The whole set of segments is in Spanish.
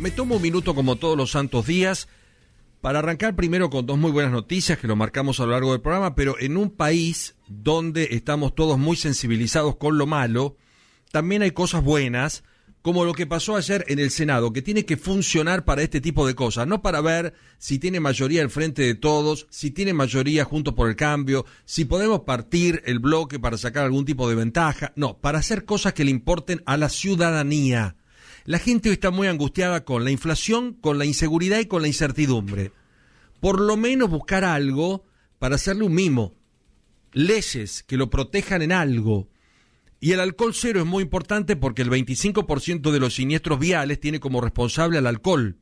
Me tomo un minuto como todos los santos días para arrancar primero con dos muy buenas noticias que lo marcamos a lo largo del programa, pero en un país donde estamos todos muy sensibilizados con lo malo, también hay cosas buenas, como lo que pasó ayer en el Senado, que tiene que funcionar para este tipo de cosas, no para ver si tiene mayoría al frente de todos, si tiene mayoría junto por el cambio, si podemos partir el bloque para sacar algún tipo de ventaja, no, para hacer cosas que le importen a la ciudadanía la gente hoy está muy angustiada con la inflación, con la inseguridad y con la incertidumbre. Por lo menos buscar algo para hacerle un mimo. Leyes que lo protejan en algo. Y el alcohol cero es muy importante porque el 25% de los siniestros viales tiene como responsable al alcohol.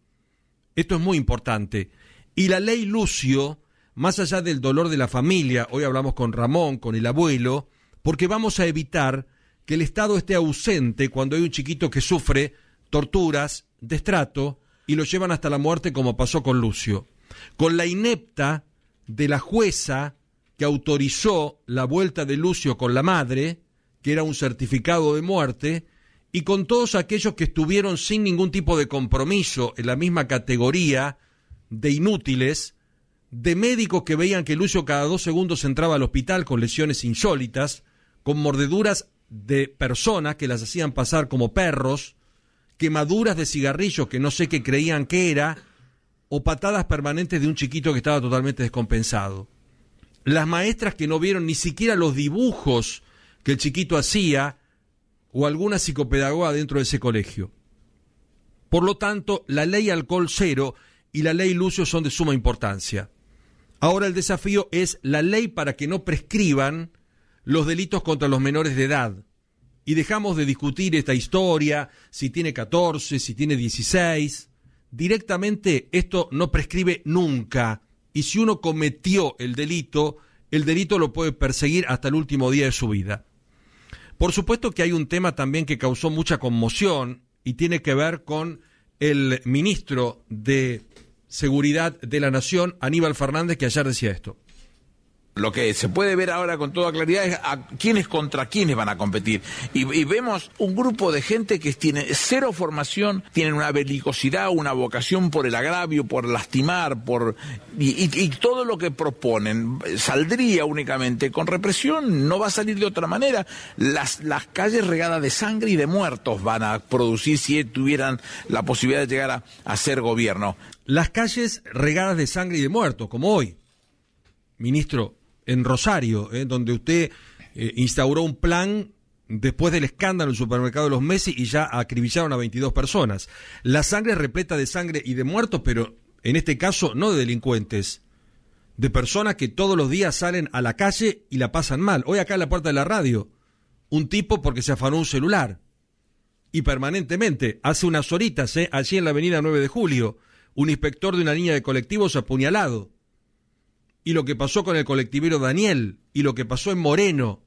Esto es muy importante. Y la ley Lucio, más allá del dolor de la familia, hoy hablamos con Ramón, con el abuelo, porque vamos a evitar que el Estado esté ausente cuando hay un chiquito que sufre torturas, destrato, y lo llevan hasta la muerte como pasó con Lucio. Con la inepta de la jueza que autorizó la vuelta de Lucio con la madre, que era un certificado de muerte, y con todos aquellos que estuvieron sin ningún tipo de compromiso en la misma categoría de inútiles, de médicos que veían que Lucio cada dos segundos entraba al hospital con lesiones insólitas, con mordeduras de personas que las hacían pasar como perros, quemaduras de cigarrillos que no sé qué creían que era, o patadas permanentes de un chiquito que estaba totalmente descompensado. Las maestras que no vieron ni siquiera los dibujos que el chiquito hacía, o alguna psicopedagoga dentro de ese colegio. Por lo tanto, la ley alcohol cero y la ley Lucio son de suma importancia. Ahora el desafío es la ley para que no prescriban los delitos contra los menores de edad, y dejamos de discutir esta historia, si tiene 14, si tiene 16. Directamente esto no prescribe nunca y si uno cometió el delito, el delito lo puede perseguir hasta el último día de su vida. Por supuesto que hay un tema también que causó mucha conmoción y tiene que ver con el ministro de Seguridad de la Nación, Aníbal Fernández, que ayer decía esto lo que se puede ver ahora con toda claridad es a quiénes contra quiénes van a competir. Y, vemos un grupo de gente que tiene cero formación, tienen una belicosidad, una vocación por el agravio, por lastimar, por y, todo lo que proponen saldría únicamente con represión, no va a salir de otra manera. Las, las calles regadas de sangre y de muertos van a producir si tuvieran la posibilidad de llegar a, a ser gobierno. Las calles regadas de sangre y de muertos, como hoy. Ministro, en Rosario, eh, donde usted eh, instauró un plan después del escándalo en el supermercado de los Messi y ya acribillaron a 22 personas. La sangre es repleta de sangre y de muertos, pero en este caso no de delincuentes, de personas que todos los días salen a la calle y la pasan mal. Hoy acá en la puerta de la radio, un tipo porque se afanó un celular. Y permanentemente, hace unas horitas, eh, allí en la avenida 9 de julio, un inspector de una línea de colectivos apuñalado y lo que pasó con el colectivero Daniel y lo que pasó en Moreno.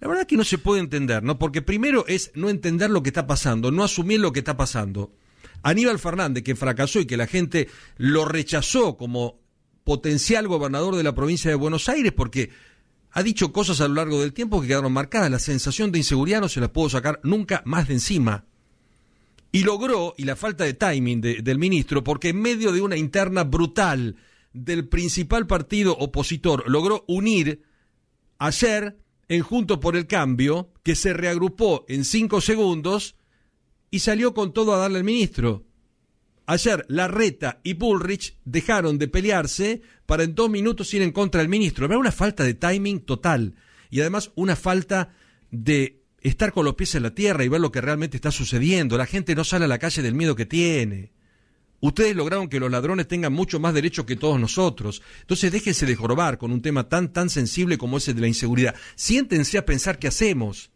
La verdad es que no se puede entender, ¿no? Porque primero es no entender lo que está pasando, no asumir lo que está pasando. Aníbal Fernández, que fracasó y que la gente lo rechazó como potencial gobernador de la provincia de Buenos Aires, porque ha dicho cosas a lo largo del tiempo que quedaron marcadas. La sensación de inseguridad no se las pudo sacar nunca más de encima. Y logró, y la falta de timing del ministro, porque en medio de una interna brutal del principal partido opositor logró unir ayer en Junto por el Cambio, que se reagrupó en cinco segundos y salió con todo a darle al ministro. Ayer Larreta y Bullrich dejaron de pelearse para en dos minutos ir en contra del ministro. era una falta de timing total y además una falta de estar con los pies en la tierra y ver lo que realmente está sucediendo. La gente no sale a la calle del miedo que tiene. Ustedes lograron que los ladrones tengan mucho más derecho que todos nosotros. Entonces déjense de jorobar con un tema tan, tan sensible como ese de la inseguridad. Siéntense a pensar qué hacemos.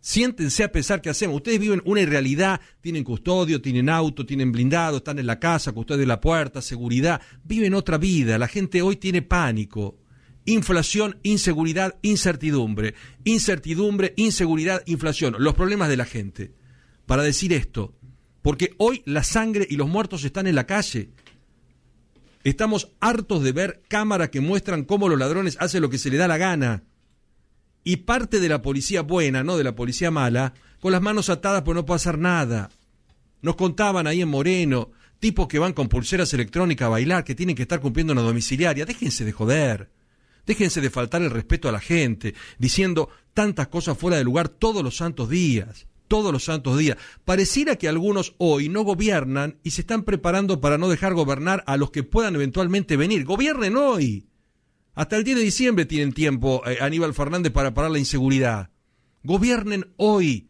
Siéntense a pensar qué hacemos. Ustedes viven una irrealidad. Tienen custodio, tienen auto, tienen blindado, están en la casa, custodio de la puerta, seguridad. Viven otra vida. La gente hoy tiene pánico. Inflación, inseguridad, incertidumbre. Incertidumbre, inseguridad, inflación. Los problemas de la gente. Para decir esto, porque hoy la sangre y los muertos están en la calle. Estamos hartos de ver cámaras que muestran cómo los ladrones hacen lo que se les da la gana. Y parte de la policía buena, no de la policía mala, con las manos atadas por no pasar nada. Nos contaban ahí en Moreno, tipos que van con pulseras electrónicas a bailar, que tienen que estar cumpliendo una domiciliaria. Déjense de joder. Déjense de faltar el respeto a la gente, diciendo tantas cosas fuera de lugar todos los santos días todos los santos días. Pareciera que algunos hoy no gobiernan y se están preparando para no dejar gobernar a los que puedan eventualmente venir. Gobiernen hoy. Hasta el 10 de diciembre tienen tiempo eh, Aníbal Fernández para parar la inseguridad. Gobiernen hoy,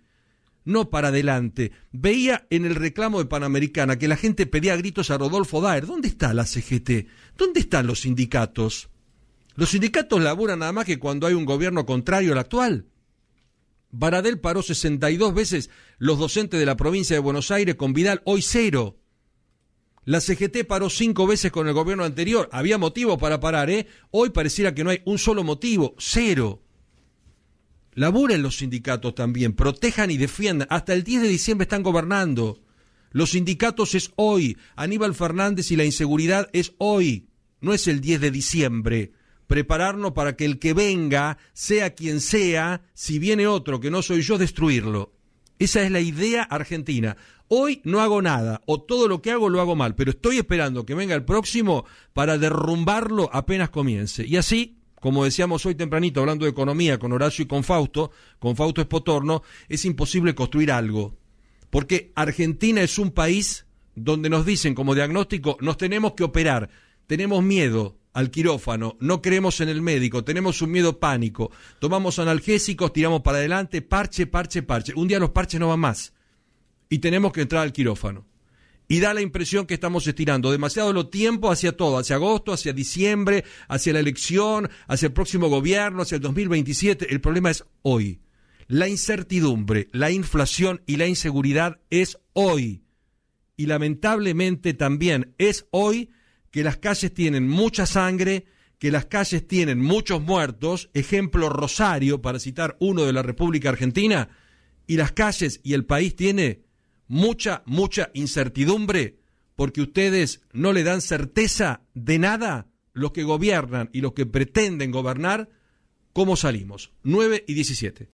no para adelante. Veía en el reclamo de Panamericana que la gente pedía gritos a Rodolfo Daer. ¿Dónde está la CGT? ¿Dónde están los sindicatos? Los sindicatos laburan nada más que cuando hay un gobierno contrario al actual. Baradel paró 62 veces los docentes de la provincia de Buenos Aires con Vidal, hoy cero. La CGT paró cinco veces con el gobierno anterior, había motivo para parar, ¿eh? Hoy pareciera que no hay un solo motivo, cero. Laburen los sindicatos también, protejan y defiendan. Hasta el 10 de diciembre están gobernando. Los sindicatos es hoy. Aníbal Fernández y la inseguridad es hoy. No es el 10 de diciembre prepararnos para que el que venga, sea quien sea, si viene otro que no soy yo, destruirlo. Esa es la idea argentina. Hoy no hago nada, o todo lo que hago lo hago mal, pero estoy esperando que venga el próximo para derrumbarlo apenas comience. Y así, como decíamos hoy tempranito, hablando de economía con Horacio y con Fausto, con Fausto Espotorno, es imposible construir algo. Porque Argentina es un país donde nos dicen como diagnóstico, nos tenemos que operar, tenemos miedo, al quirófano, no creemos en el médico, tenemos un miedo pánico, tomamos analgésicos, tiramos para adelante, parche, parche, parche. Un día los parches no van más y tenemos que entrar al quirófano. Y da la impresión que estamos estirando demasiado lo tiempo hacia todo, hacia agosto, hacia diciembre, hacia la elección, hacia el próximo gobierno, hacia el 2027. El problema es hoy. La incertidumbre, la inflación y la inseguridad es hoy. Y lamentablemente también es hoy que las calles tienen mucha sangre, que las calles tienen muchos muertos, ejemplo Rosario, para citar uno de la República Argentina, y las calles y el país tiene mucha, mucha incertidumbre, porque ustedes no le dan certeza de nada los que gobiernan y los que pretenden gobernar, ¿cómo salimos? 9 y 17.